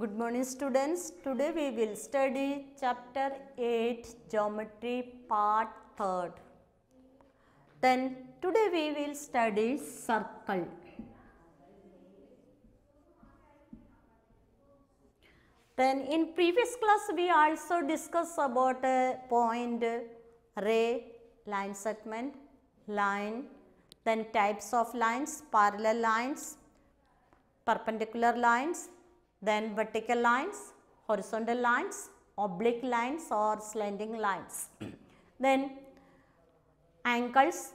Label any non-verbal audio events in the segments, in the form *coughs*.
Good morning students. Today we will study chapter 8 geometry part 3rd. Then today we will study circle. Then in previous class we also discussed about a point, ray, line segment, line, then types of lines, parallel lines, perpendicular lines, then vertical lines, horizontal lines, oblique lines or slanting lines. *clears throat* then angles,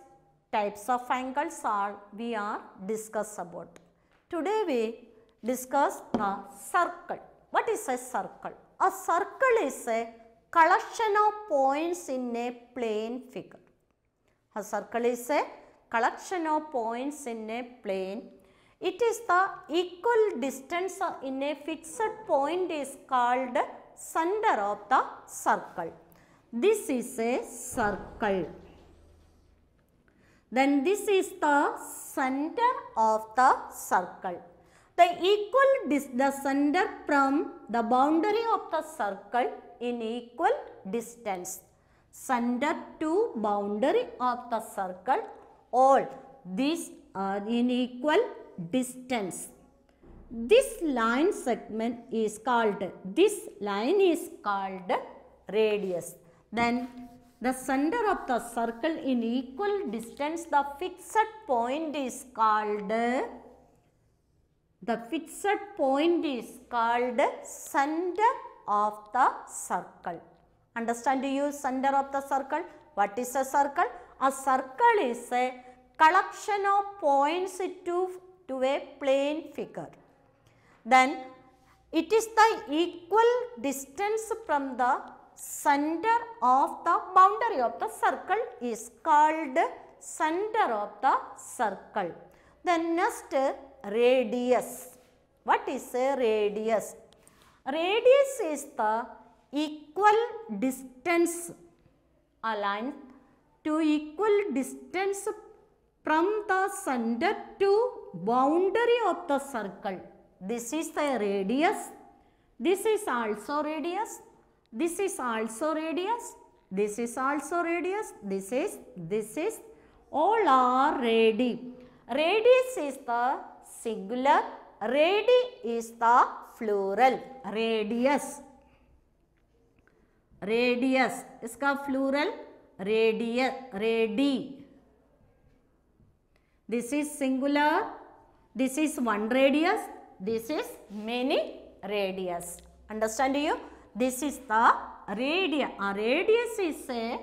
types of angles are we are discuss about. Today we discuss the circle. What is a circle? A circle is a collection of points in a plane figure. A circle is a collection of points in a plane it is the equal distance in a fixed point is called center of the circle. This is a circle. Then this is the center of the circle. The equal the center from the boundary of the circle in equal distance. Center to boundary of the circle all these are in equal distance. This line segment is called, this line is called radius. Then the center of the circle in equal distance, the fixed point is called, the fixed point is called center of the circle. Understand you center of the circle? What is a circle? A circle is a collection of points to to a plane figure. Then it is the equal distance from the center of the boundary of the circle is called center of the circle. Then next radius. What is a radius? Radius is the equal distance aligned to equal distance from the center to boundary of the circle. This is the radius, this is also radius, this is also radius, this is also radius, this is, this is, all are ready. Radius is the singular, radi is the plural, radius. Radius, इसका plural radius, radi. This is singular, this is one radius, this is many radius. Understand you? This is the radius. A radius is a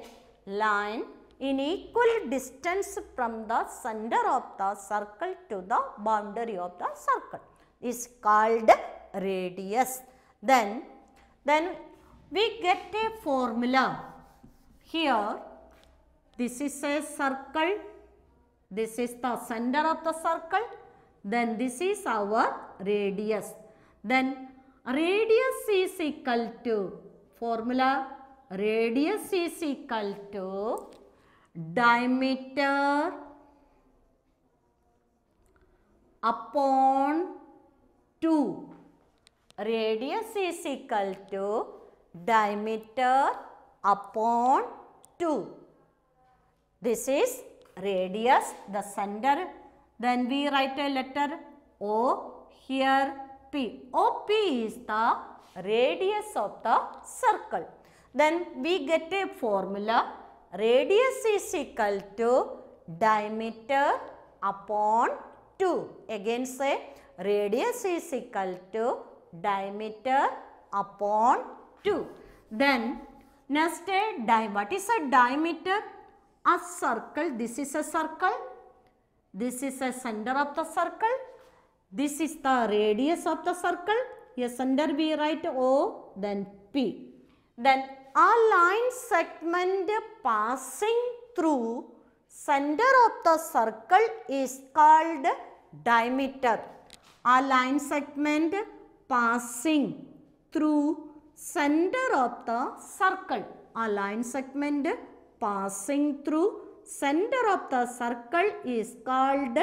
line in equal distance from the center of the circle to the boundary of the circle is called radius. Then, then we get a formula. Here, this is a circle, this is the center of the circle then this is our radius. Then radius is equal to formula radius is equal to diameter upon 2 radius is equal to diameter upon 2 this is radius the center then we write a letter O here P. OP is the radius of the circle. Then we get a formula radius is equal to diameter upon 2. Again say radius is equal to diameter upon 2. Then next a di what is a diameter? A circle, this is a circle this is a center of the circle. This is the radius of the circle. A center we write O, then P. Then a line segment passing through center of the circle is called diameter. A line segment passing through center of the circle. A line segment passing through center of the circle is called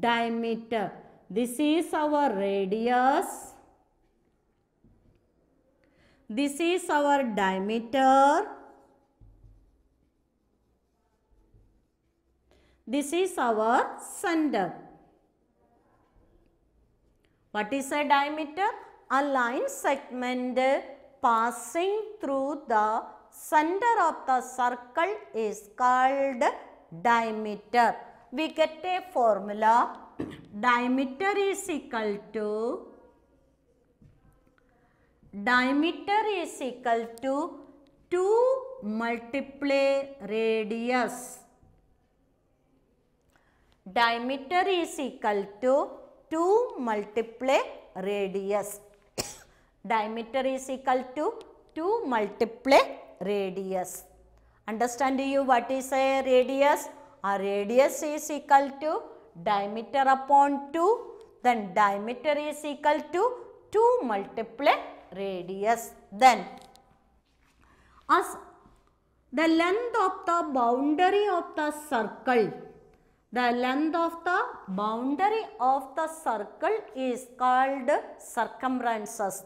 diameter. This is our radius. This is our diameter. This is our center. What is a diameter? A line segment passing through the center of the circle is called diameter. We get a formula diameter is equal to diameter is equal to 2 multiply radius. Diameter is equal to 2 multiply radius. Diameter is equal to 2 multiply radius. Understand you what is a radius? A radius is equal to diameter upon 2 then diameter is equal to 2 multiply radius. Then as the length of the boundary of the circle. The length of the boundary of the circle is called circumferences.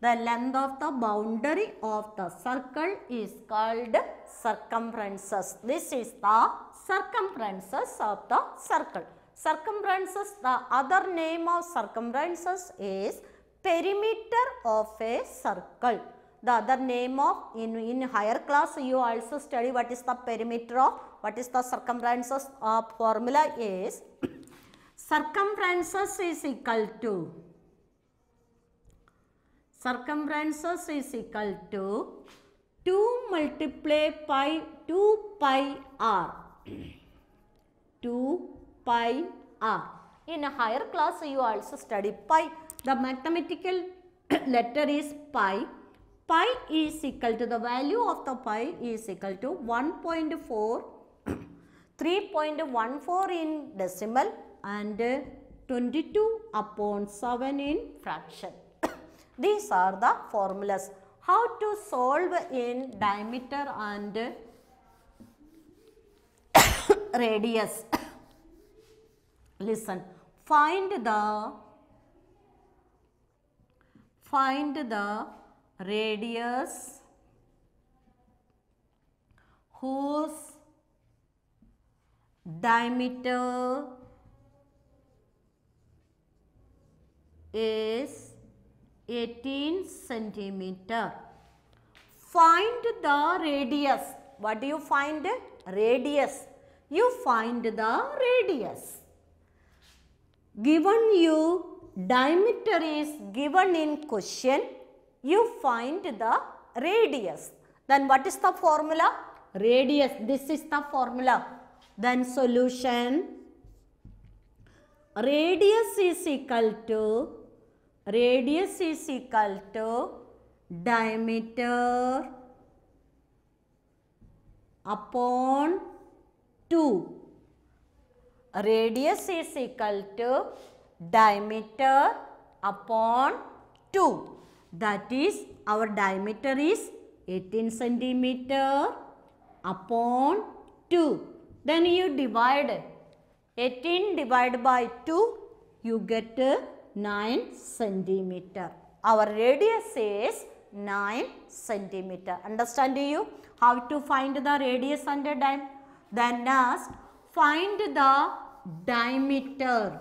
The length of the boundary of the circle is called circumferences. This is the circumferences of the circle. Circumferences, the other name of circumferences is perimeter of a circle. The other name of, in, in higher class you also study what is the perimeter of, what is the circumferences of formula is *coughs* circumferences is equal to circumferences is equal to 2 multiply pi 2 pi r 2 pi r in a higher class you also study pi the mathematical *coughs* letter is pi pi is equal to the value of the pi is equal to 1.4 *coughs* 3.14 in decimal and 22 upon 7 in fraction these are the formulas. How to solve in diameter and *coughs* radius. *coughs* Listen, find the find the radius whose diameter is 18 centimeter. Find the radius. What do you find? Radius. You find the radius. Given you diameter is given in question, you find the radius. Then what is the formula? Radius. This is the formula. Then solution. Radius is equal to Radius is equal to diameter upon 2. Radius is equal to diameter upon 2. That is our diameter is 18 centimeter upon 2. Then you divide 18 divided by 2 you get 9 centimeter. Our radius is 9 centimeter. Understand you? How to find the radius and the diameter? Then next, find the diameter.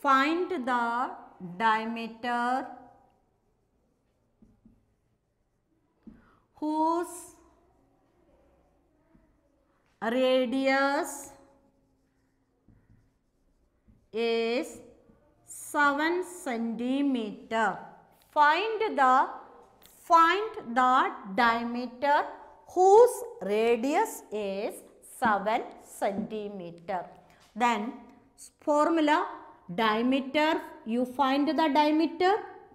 Find the diameter whose radius is 7 centimeter. Find the find the diameter whose radius is 7 centimeter. Then formula diameter you find the diameter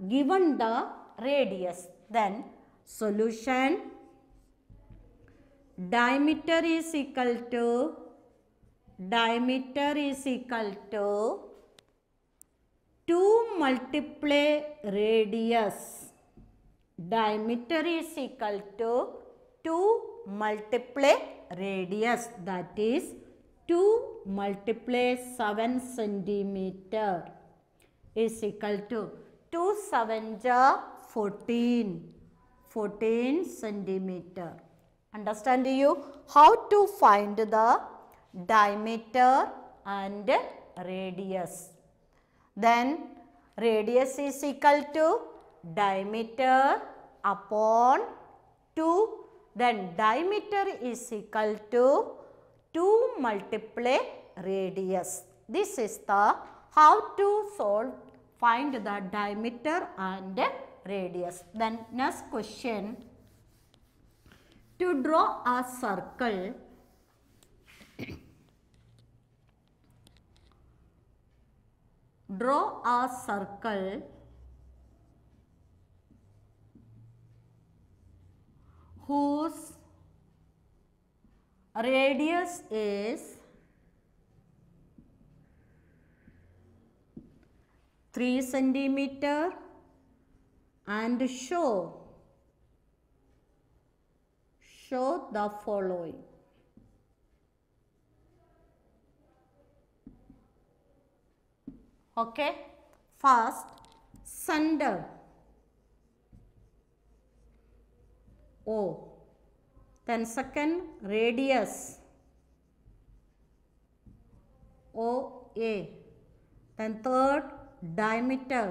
given the radius. Then solution diameter is equal to diameter is equal to 2 multiply radius diameter is equal to 2 multiply radius that is 2 multiply 7 centimeter is equal to 2 7 14 14 centimeter Understand you how to find the diameter and radius. Then radius is equal to diameter upon 2 then diameter is equal to 2 multiply radius. This is the how to solve find the diameter and radius. Then next question to draw a circle draw a circle whose radius is 3 centimeter and show show the following. Okay. First, sunder. O. Then second, radius. OA. Then third, diameter.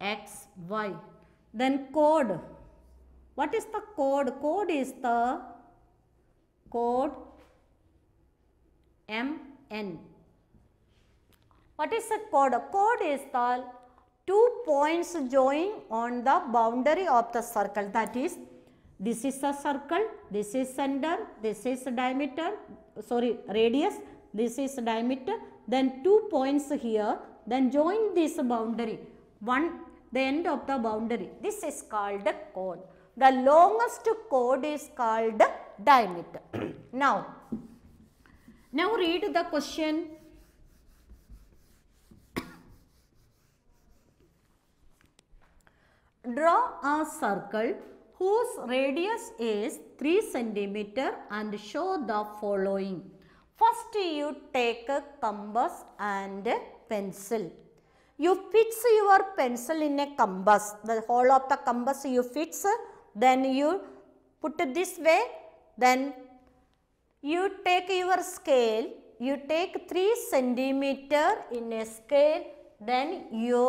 X, Y. Then code. What is the code? Code is the code MN. What is a code? A code is the two points join on the boundary of the circle. That is, this is a circle, this is center, this is diameter, sorry, radius, this is diameter, then two points here, then join this boundary. One the end of the boundary. This is called the chord. The longest chord is called diameter. *clears throat* now, now read the question. *coughs* Draw a circle whose radius is 3 centimeter and show the following. First you take a compass and a pencil you fix your pencil in a compass, the hole of the compass you fix, then you put it this way, then you take your scale, you take 3 centimeter in a scale, then you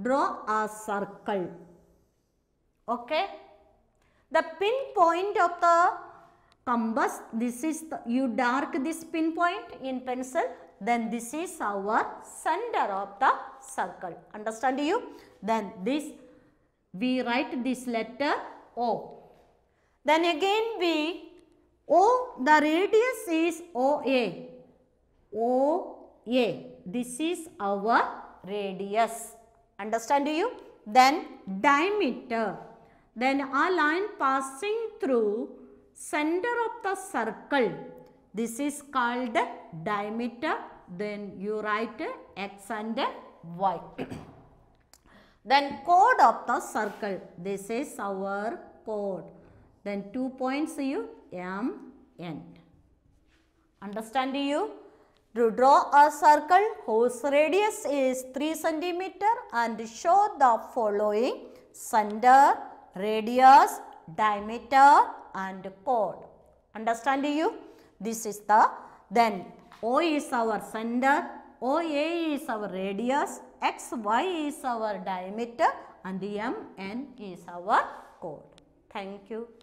draw a circle. Okay? The pinpoint of the compass, this is, the, you dark this pinpoint in pencil, then this is our center of the circle. Understand you? Then this, we write this letter O. Then again we, O, the radius is OA. OA, this is our radius. Understand you? Then diameter. Then a line passing through center of the circle. This is called diameter then you write x and y. *coughs* then chord of the circle, this is our chord. Then two points you M, N. Understand you? To draw a circle whose radius is 3 centimeter and show the following center, radius, diameter and chord. Understand you? This is the then O is our center, OA is our radius, XY is our diameter and the MN is our chord. Thank you.